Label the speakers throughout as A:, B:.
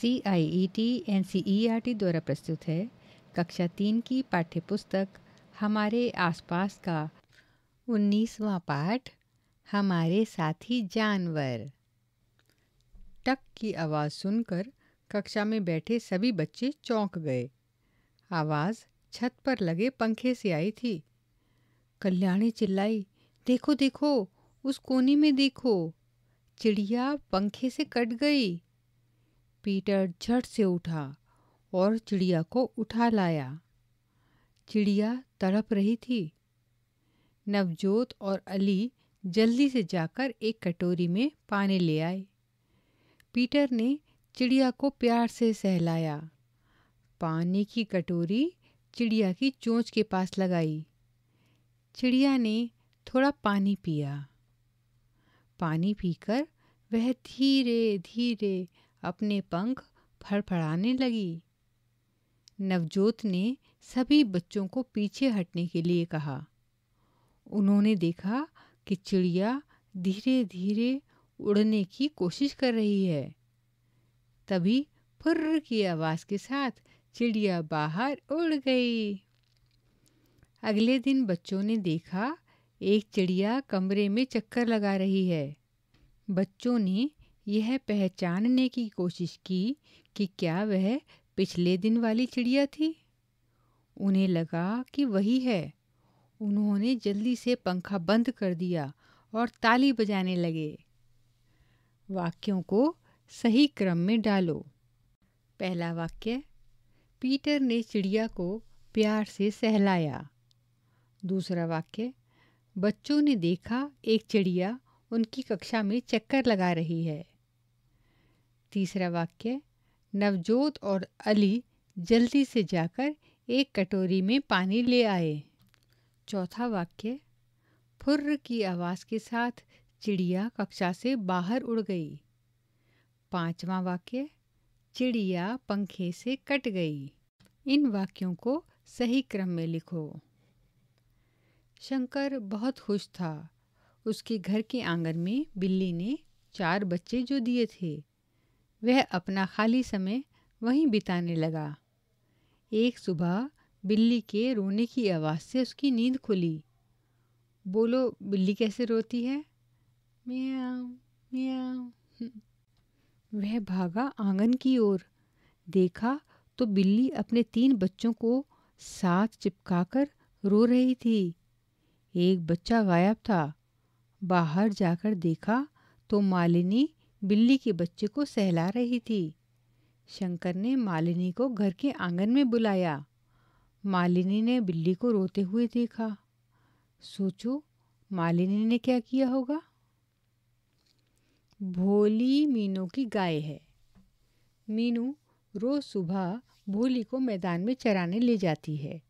A: C I E T N C E R T द्वारा प्रस्तुत है कक्षा तीन की पाठ्य पुस्तक हमारे आसपास का उन्नीसवा पाठ हमारे साथी जानवर टक की आवाज़ सुनकर कक्षा में बैठे सभी बच्चे चौंक गए आवाज़ छत पर लगे पंखे से आई थी कल्याणी चिल्लाई देखो देखो उस कोने में देखो चिड़िया पंखे से कट गई पीटर झट से उठा और चिड़िया को उठा लाया चिड़िया तड़प रही थी नवजोत और अली जल्दी से जाकर एक कटोरी में पानी ले आए पीटर ने चिड़िया को प्यार से सहलाया पानी की कटोरी चिड़िया की चोंच के पास लगाई चिड़िया ने थोड़ा पानी पिया पानी पीकर वह धीरे धीरे अपने पंख फड़फड़ाने लगी नवजोत ने सभी बच्चों को पीछे हटने के लिए कहा उन्होंने देखा कि चिड़िया धीरे धीरे उड़ने की कोशिश कर रही है तभी फुर्र की आवाज़ के साथ चिड़िया बाहर उड़ गई अगले दिन बच्चों ने देखा एक चिड़िया कमरे में चक्कर लगा रही है बच्चों ने यह पहचानने की कोशिश की कि क्या वह पिछले दिन वाली चिड़िया थी उन्हें लगा कि वही है उन्होंने जल्दी से पंखा बंद कर दिया और ताली बजाने लगे वाक्यों को सही क्रम में डालो पहला वाक्य पीटर ने चिड़िया को प्यार से सहलाया दूसरा वाक्य बच्चों ने देखा एक चिड़िया उनकी कक्षा में चक्कर लगा रही है तीसरा वाक्य नवजोत और अली जल्दी से जाकर एक कटोरी में पानी ले आए चौथा वाक्य फुर्र की आवाज़ के साथ चिड़िया कक्षा से बाहर उड़ गई पांचवा वाक्य चिड़िया पंखे से कट गई इन वाक्यों को सही क्रम में लिखो शंकर बहुत खुश था उसके घर के आंगन में बिल्ली ने चार बच्चे जो दिए थे वह अपना खाली समय वहीं बिताने लगा एक सुबह बिल्ली के रोने की आवाज़ से उसकी नींद खुली बोलो बिल्ली कैसे रोती है म्याऊ हम्म। म्याऊ वह भागा आंगन की ओर देखा तो बिल्ली अपने तीन बच्चों को साथ चिपकाकर रो रही थी एक बच्चा गायब था बाहर जाकर देखा तो मालिनी बिल्ली के बच्चे को सहला रही थी शंकर ने मालिनी को घर के आंगन में बुलाया मालिनी ने बिल्ली को रोते हुए देखा सोचो मालिनी ने क्या किया होगा भोली मीनू की गाय है मीनू रोज सुबह भोली को मैदान में चराने ले जाती है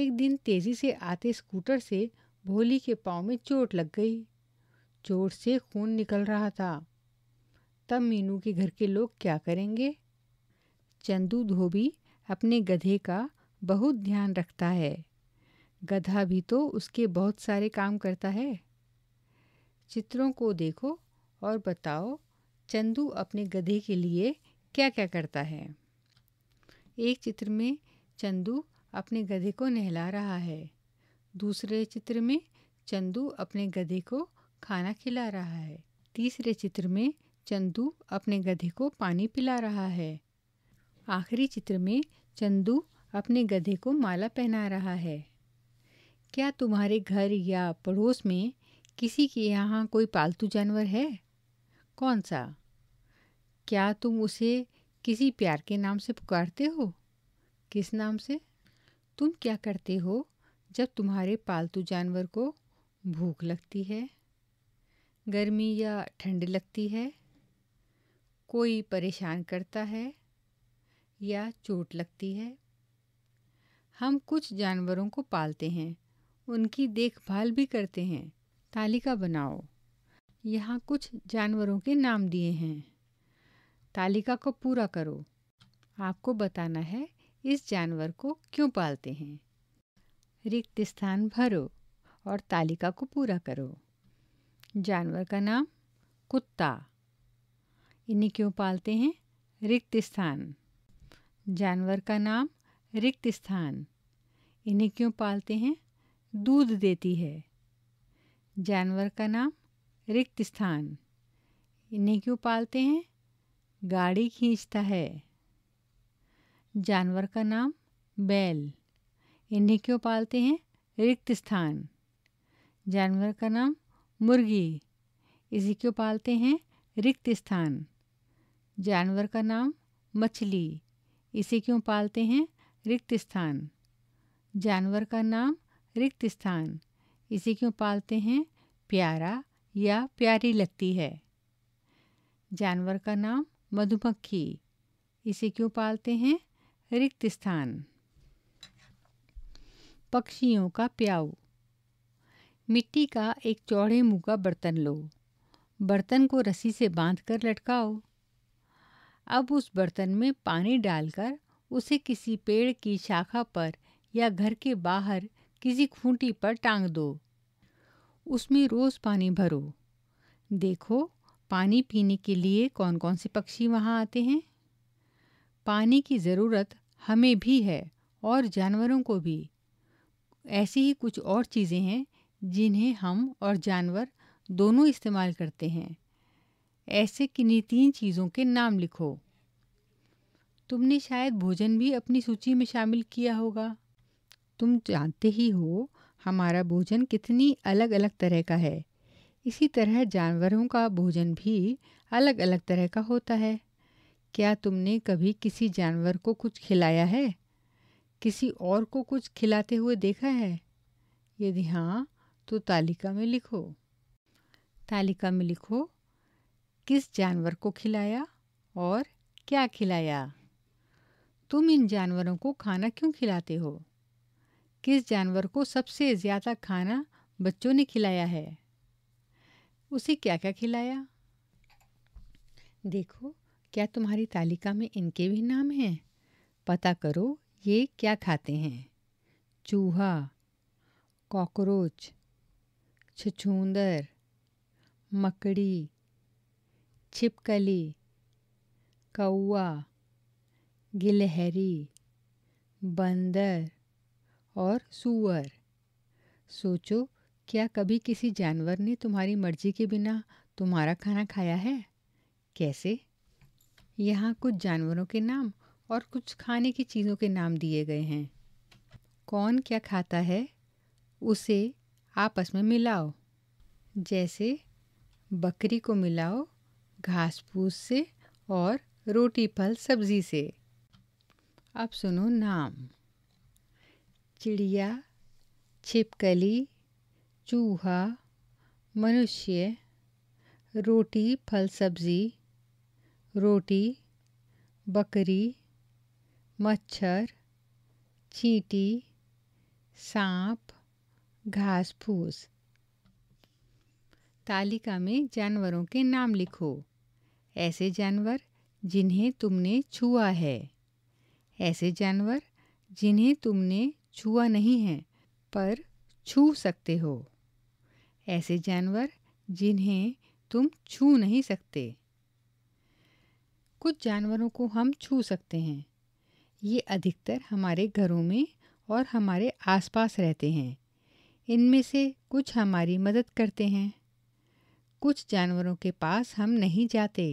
A: एक दिन तेजी से आते स्कूटर से भोली के पाँव में चोट लग गई चोट से खून निकल रहा था तब मीनू के घर के लोग क्या करेंगे चंदू धोबी अपने गधे का बहुत ध्यान रखता है गधा भी तो उसके बहुत सारे काम करता है चित्रों को देखो और बताओ चंदू अपने गधे के लिए क्या क्या करता है एक चित्र में चंदू अपने गधे को नहला रहा है दूसरे चित्र में चंदू अपने गधे को खाना खिला रहा है तीसरे चित्र में चंदू अपने गधे को पानी पिला रहा है आखिरी चित्र में चंदू अपने गधे को माला पहना रहा है क्या तुम्हारे घर या पड़ोस में किसी के यहाँ कोई पालतू जानवर है कौन सा क्या तुम उसे किसी प्यार के नाम से पुकारते हो किस नाम से तुम क्या करते हो जब तुम्हारे पालतू जानवर को भूख लगती है गर्मी या ठंड लगती है कोई परेशान करता है या चोट लगती है हम कुछ जानवरों को पालते हैं उनकी देखभाल भी करते हैं तालिका बनाओ यहाँ कुछ जानवरों के नाम दिए हैं तालिका को पूरा करो आपको बताना है इस जानवर को क्यों पालते हैं रिक्त स्थान भरो और तालिका को पूरा करो जानवर का नाम कुत्ता इन्हें क्यों पालते हैं रिक्त स्थान जानवर का नाम रिक्त स्थान इन्हें क्यों पालते हैं दूध देती है जानवर का नाम रिक्त स्थान इन्हें क्यों पालते हैं गाड़ी खींचता है जानवर का नाम बैल इन्हें क्यों पालते हैं रिक्त स्थान जानवर का नाम मुर्गी इसे क्यों पालते हैं रिक्त स्थान जानवर का नाम मछली इसे क्यों पालते हैं रिक्त स्थान जानवर का नाम रिक्त स्थान इसे क्यों पालते हैं प्यारा या प्यारी लगती है जानवर का नाम मधुमक्खी इसे क्यों पालते हैं रिक्त स्थान पक्षियों का प्याऊ मिट्टी का एक चौड़े मुँह का बर्तन लो बर्तन को रस्सी से बांधकर लटकाओ अब उस बर्तन में पानी डालकर उसे किसी पेड़ की शाखा पर या घर के बाहर किसी खूंटी पर टांग दो उसमें रोज़ पानी भरो देखो पानी पीने के लिए कौन कौन से पक्षी वहाँ आते हैं पानी की ज़रूरत हमें भी है और जानवरों को भी ऐसी ही कुछ और चीज़ें हैं जिन्हें हम और जानवर दोनों इस्तेमाल करते हैं ऐसे किन्हीं तीन चीज़ों के नाम लिखो तुमने शायद भोजन भी अपनी सूची में शामिल किया होगा तुम जानते ही हो हमारा भोजन कितनी अलग अलग तरह का है इसी तरह जानवरों का भोजन भी अलग अलग तरह का होता है क्या तुमने कभी किसी जानवर को कुछ खिलाया है किसी और को कुछ खिलाते हुए देखा है यदि हाँ तो तालिका में लिखो तालिका में लिखो किस जानवर को खिलाया और क्या खिलाया तुम इन जानवरों को खाना क्यों खिलाते हो किस जानवर को सबसे ज़्यादा खाना बच्चों ने खिलाया है उसे क्या क्या खिलाया देखो क्या तुम्हारी तालिका में इनके भी नाम हैं पता करो ये क्या खाते हैं चूहा कॉकरोच छछूंदर मकड़ी छिपकली कौआ गिलहरी बंदर और सुअर सोचो क्या कभी किसी जानवर ने तुम्हारी मर्जी के बिना तुम्हारा खाना खाया है कैसे यहाँ कुछ जानवरों के नाम और कुछ खाने की चीज़ों के नाम दिए गए हैं कौन क्या खाता है उसे आपस में मिलाओ जैसे बकरी को मिलाओ घास फूस से और रोटी फल सब्जी से अब सुनो नाम चिड़िया छिपकली चूहा मनुष्य रोटी फल सब्जी रोटी बकरी मच्छर चींटी सांप घास फूस तालिका में जानवरों के नाम लिखो ऐसे जानवर जिन्हें तुमने छुआ है ऐसे जानवर जिन्हें तुमने छुआ नहीं है पर छू सकते हो ऐसे जानवर जिन्हें तुम छू नहीं सकते कुछ जानवरों को हम छू सकते हैं ये अधिकतर हमारे घरों में और हमारे आसपास रहते हैं इनमें से कुछ हमारी मदद करते हैं कुछ जानवरों के पास हम नहीं जाते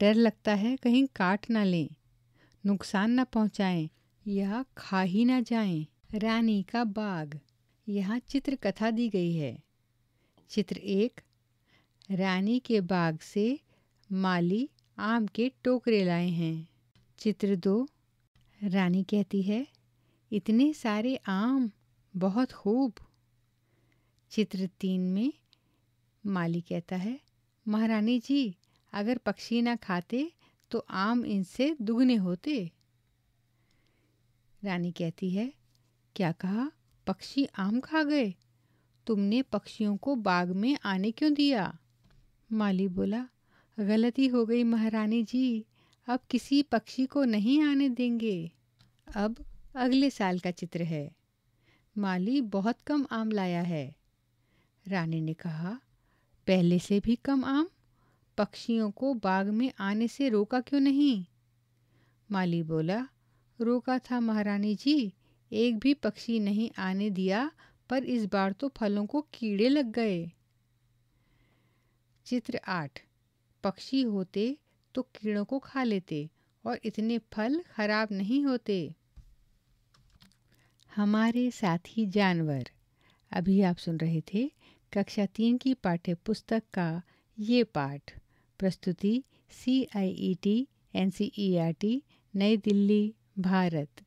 A: डर लगता है कहीं काट ना लें नुकसान ना पहुंचाएं या खा ही ना जाएं। रानी का बाग यहाँ चित्र कथा दी गई है चित्र एक रानी के बाग से माली आम के टोकरे लाए हैं चित्र दो रानी कहती है इतने सारे आम बहुत खूब चित्र तीन में माली कहता है महारानी जी अगर पक्षी ना खाते तो आम इनसे दुगने होते रानी कहती है क्या कहा पक्षी आम खा गए तुमने पक्षियों को बाग में आने क्यों दिया माली बोला गलती हो गई महारानी जी अब किसी पक्षी को नहीं आने देंगे अब अगले साल का चित्र है माली बहुत कम आम लाया है रानी ने कहा पहले से भी कम आम पक्षियों को बाग में आने से रोका क्यों नहीं माली बोला रोका था महारानी जी एक भी पक्षी नहीं आने दिया पर इस बार तो फलों को कीड़े लग गए चित्र आठ पक्षी होते तो कीड़ों को खा लेते और इतने फल खराब नहीं होते हमारे साथी जानवर अभी आप सुन रहे थे कक्षा तीन की पाठ्य पुस्तक का ये पाठ प्रस्तुति C I E T N C E R T New Delhi Bharat